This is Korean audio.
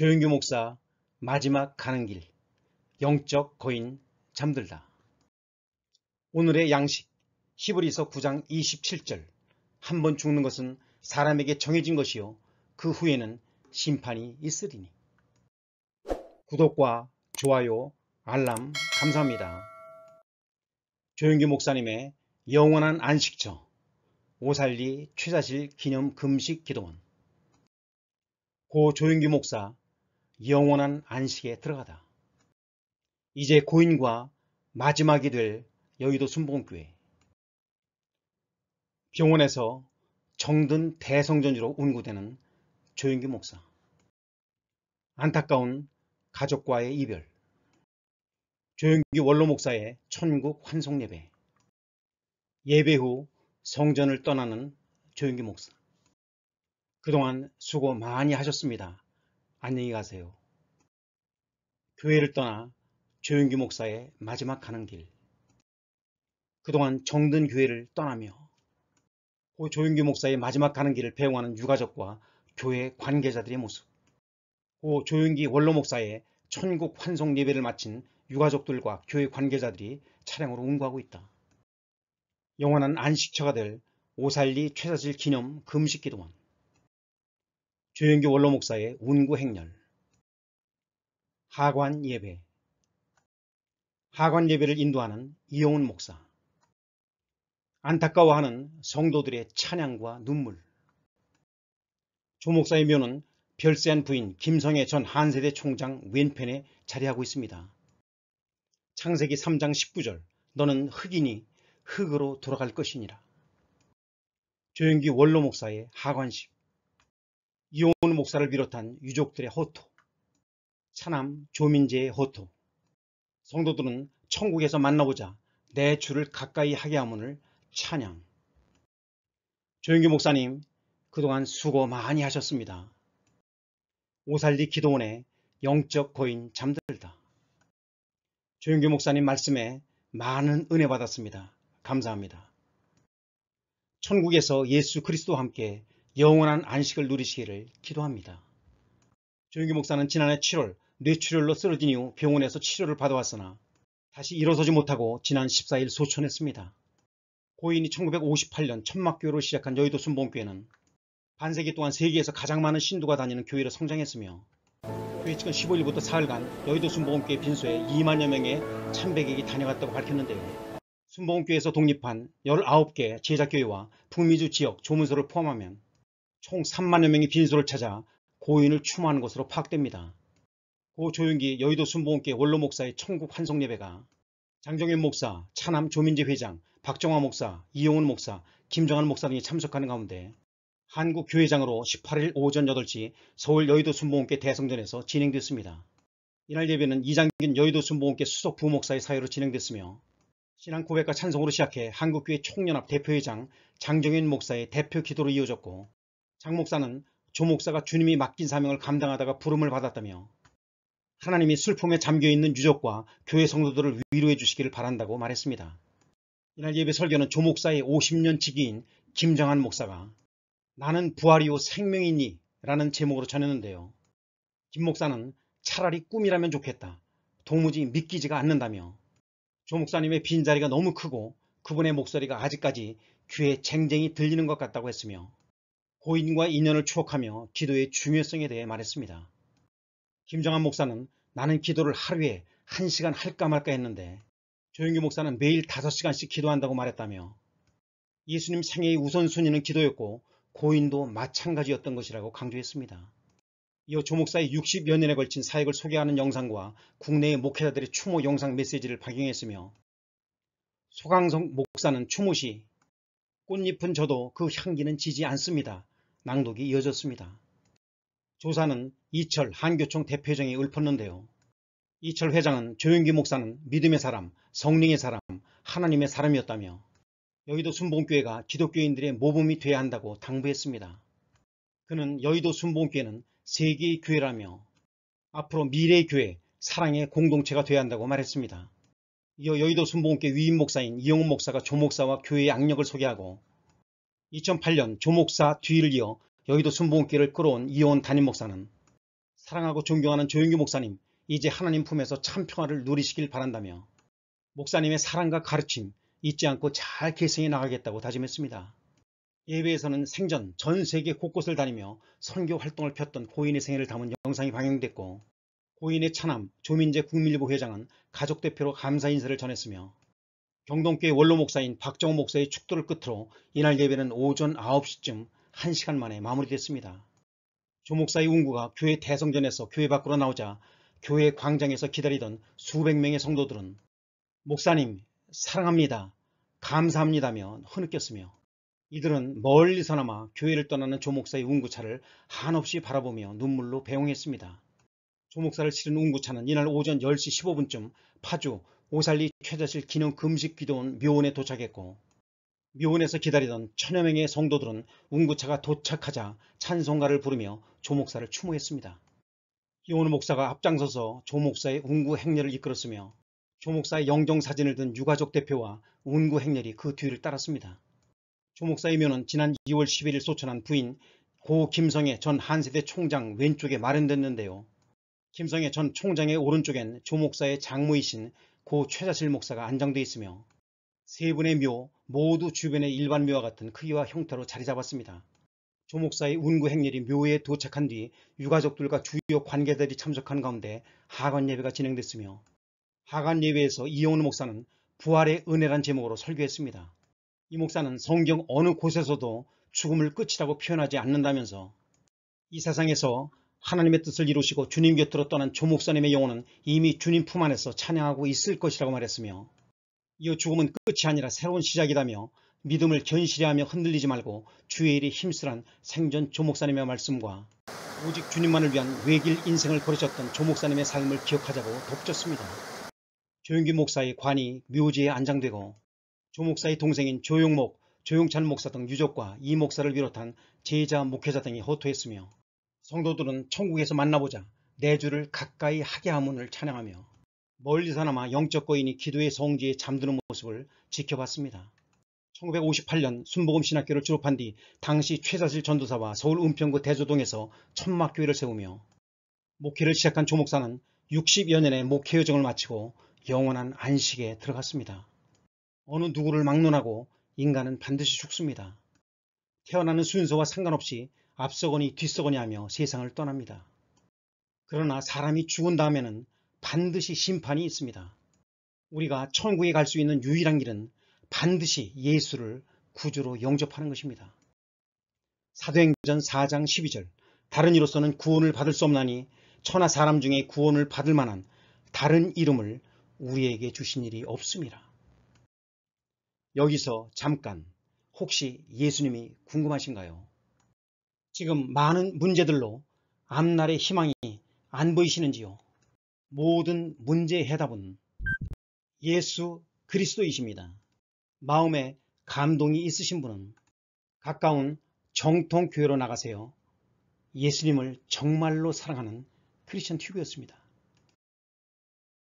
조영규 목사 마지막 가는 길 영적 거인 잠들다 오늘의 양식 히브리서 9장 27절 한 번 죽는 것은 사람에게 정해진 것이요 그 후에는 심판이 있으리니 구독과 좋아요 알람 감사합니다 조영규 목사님의 영원한 안식처 오살리 최자실 기념 금식 기도원 고 조영규 목사 영원한 안식에 들어가다. 이제 고인과 마지막이 될 여의도 순복음교회. 병원에서 정든 대성전지로 운구되는 조영기 목사. 안타까운 가족과의 이별. 조영기 원로 목사의 천국 환송 예배. 예배 후 성전을 떠나는 조영기 목사. 그동안 수고 많이 하셨습니다. 안녕히 가세요. 교회를 떠나 조용규 목사의 마지막 가는 길. 그동안 정든 교회를 떠나며 그 조용규 목사의 마지막 가는 길을 배웅하는 유가족과 교회 관계자들의 모습. 고 그 조용기 원로 목사의 천국 환송 예배를 마친 유가족들과 교회 관계자들이 차량으로 운구하고 있다. 영원한 안식처가 될 오살리 최사실 기념 금식기도원. 조영규 원로목사의 운구 행렬 하관 예배 하관 예배를 인도하는 이용훈 목사 안타까워하는 성도들의 찬양과 눈물 조 목사의 묘는 별세한 부인 김성애 전 한세대 총장 왼편에 자리하고 있습니다. 창세기 3장 19절 너는 흑인이 흑으로 돌아갈 것이니라. 조영기 원로 목사의 하관식 이용훈 목사를 비롯한 유족들의 호토, 차남 조민재의 호토, 성도들은 천국에서 만나고자 내 주를 가까이 하게 하 함을 찬양. 조영규 목사님, 그동안 수고 많이 하셨습니다. 오살리 기도원의 영적 거인 잠들다. 조영규 목사님 말씀에 많은 은혜 받았습니다. 감사합니다. 천국에서 예수 그리스도와 함께 영원한 안식을 누리시기를 기도합니다. 조영기 목사는 지난해 7월 뇌출혈로 쓰러진 이후 병원에서 치료를 받아왔으나 다시 일어서지 못하고 지난 14일 소천했습니다. 고인이 1958년 천막교회를 시작한 여의도 순봉교회는 반세기 동안 세계에서 가장 많은 신도가 다니는 교회로 성장했으며 교회 측은 15일부터 4일간 여의도 순복음교회 빈소에 2만여 명의 참배객이 다녀갔다고 밝혔는데요. 순복음교회에서 독립한 19개 제자교회와 북미주 지역 조문소를 포함하면 총 3만여 명이 빈소를 찾아 고인을 추모하는 것으로 파악됩니다. 고 조용기 여의도 순복음교회 원로 목사의 천국 환송 예배가 장정현 목사, 차남 조민재 회장, 박정화 목사, 이용훈 목사, 김정환 목사 등이 참석하는 가운데 한국 교회장으로 18일 오전 8시 서울 여의도 순복음교회 대성전에서 진행됐습니다. 이날 예배는 이장균 여의도 순복음교회 수석 부목사의 사회로 진행됐으며 신앙 고백과 찬송으로 시작해 한국교회 총연합 대표회장 장정현 목사의 대표 기도로 이어졌고 장 목사는 조 목사가 주님이 맡긴 사명을 감당하다가 부름을 받았다며 하나님이 슬픔에 잠겨있는 유족과 교회 성도들을 위로해 주시기를 바란다고 말했습니다. 이날 예배 설교는 조 목사의 50년 지기인 김정한 목사가 나는 부활이요 생명이니 라는 제목으로 전했는데요. 김 목사는 차라리 꿈이라면 좋겠다. 도무지 믿기지가 않는다며 조 목사님의 빈자리가 너무 크고 그분의 목소리가 아직까지 귀에 쟁쟁이 들리는 것 같다고 했으며 고인과 인연을 추억하며 기도의 중요성에 대해 말했습니다. 김정한 목사는 나는 기도를 하루에 1시간 할까 말까 했는데 조영규 목사는 매일 5시간씩 기도한다고 말했다며 예수님 생애의 우선순위는 기도였고 고인도 마찬가지였던 것이라고 강조했습니다. 이어 조 목사의 60여 년에 걸친 사역을 소개하는 영상과 국내의 목회자들의 추모 영상 메시지를 방영했으며 소강성 목사는 추모 시 꽃잎은 저도 그 향기는 지지 않습니다. 낭독이 이어졌습니다. 조사는 이철 한교총 대표정에 읊었는데요. 이철 회장은 조용기 목사는 믿음의 사람, 성령의 사람, 하나님의 사람이었다며 여의도 순봉교회가 기독교인들의 모범이 돼야 한다고 당부했습니다. 그는 여의도 순봉교회는 세계의 교회라며 앞으로 미래의 교회, 사랑의 공동체가 돼야 한다고 말했습니다. 이어 여의도 순봉교회 위임 목사인 이영훈 목사가 조 목사와 교회의 악력을 소개하고 2008년 조목사 뒤를 이어 여의도 순복길을 끌어온 이혼 담임 목사는 사랑하고 존경하는 조영규 목사님 이제 하나님 품에서 참 평화를 누리시길 바란다며 목사님의 사랑과 가르침 잊지 않고 잘 계승해 나가겠다고 다짐했습니다. 예배에서는 생전 전 세계 곳곳을 다니며 선교 활동을 폈던 고인의 생애를 담은 영상이 방영됐고 고인의 차남 조민재 국민일보 회장은 가족 대표로 감사 인사를 전했으며 경동교회 원로 목사인 박정호 목사의 축도를 끝으로 이날 예배는 오전 9시쯤 1시간 만에 마무리됐습니다. 조 목사의 운구가 교회 대성전에서 교회 밖으로 나오자 교회 광장에서 기다리던 수백 명의 성도들은 목사님 사랑합니다. 감사합니다며 흐느꼈으며 이들은 멀리서나마 교회를 떠나는 조 목사의 운구차를 한없이 바라보며 눈물로 배웅했습니다. 조 목사를 실은 운구차는 이날 오전 10시 15분쯤 파주 오살리 최자실 기념 금식 기도원 묘원에 도착했고 묘원에서 기다리던 천여 명의 성도들은 운구차가 도착하자 찬송가를 부르며 조목사를 추모했습니다. 이온우 목사가 앞장서서 조목사의 운구 행렬을 이끌었으며 조목사의 영정 사진을 든 유가족 대표와 운구 행렬이 그 뒤를 따랐습니다. 조목사의 묘는 지난 2월 11일 소천한 부인 고 김성애 전 한세대 총장 왼쪽에 마련됐는데요. 김성애 전 총장의 오른쪽엔 조목사의 장모이신 고 최자실 목사가 안장어 있으며 세 분의 묘 모두 주변의 일반 묘와 같은 크기와 형태로 자리 잡았습니다. 조 목사의 운구 행렬이 묘에 도착한 뒤 유가족들과 주요 관계들이 참석한 가운데 하관 예배가 진행됐으며 하관 예배에서 이용우 목사는 부활의 은혜란 제목으로 설교했습니다. 이 목사는 성경 어느 곳에서도 죽음을 끝이라고 표현하지 않는다면서 이 세상에서 하나님의 뜻을 이루시고 주님 곁으로 떠난 조 목사님의 영혼은 이미 주님 품 안에서 찬양하고 있을 것이라고 말했으며 이어 죽음은 끝이 아니라 새로운 시작이다며 믿음을 견실히 하며 흔들리지 말고 주의 일이 힘쓰란 생전 조 목사님의 말씀과 오직 주님만을 위한 외길 인생을 걸으셨던 조 목사님의 삶을 기억하자고 덧붙였습니다. 조용기 목사의 관이 묘지에 안장되고 조 목사의 동생인 조용목, 조용찬 목사 등 유족과 이 목사를 비롯한 제자, 목회자 등이 호토했으며 성도들은 천국에서 만나보자 내 주를 가까이 하게 함을 찬양하며 멀리서나마 영적 거인이 기도의 성지에 잠드는 모습을 지켜봤습니다. 1958년 순복음 신학교를 졸업한 뒤 당시 최사실 전도사와 서울 은평구 대조동에서 천막교회를 세우며 목회를 시작한 조목사는 60여 년의 목회 여정을 마치고 영원한 안식에 들어갔습니다. 어느 누구를 막론하고 인간은 반드시 죽습니다. 태어나는 순서와 상관없이 앞서거니 뒤서거니 하며 세상을 떠납니다. 그러나 사람이 죽은 다음에는 반드시 심판이 있습니다. 우리가 천국에 갈 수 있는 유일한 길은 반드시 예수를 구주로 영접하는 것입니다. 사도행전 4장 12절 다른 이로서는 구원을 받을 수 없나니 천하 사람 중에 구원을 받을 만한 다른 이름을 우리에게 주신 일이 없습니다. 여기서 잠깐 혹시 예수님이 궁금하신가요? 지금 많은 문제들로 앞날의 희망이 안 보이시는지요? 모든 문제의 해답은 예수 그리스도이십니다. 마음에 감동이 있으신 분은 가까운 정통교회로 나가세요. 예수님을 정말로 사랑하는 크리스천 튜브였습니다.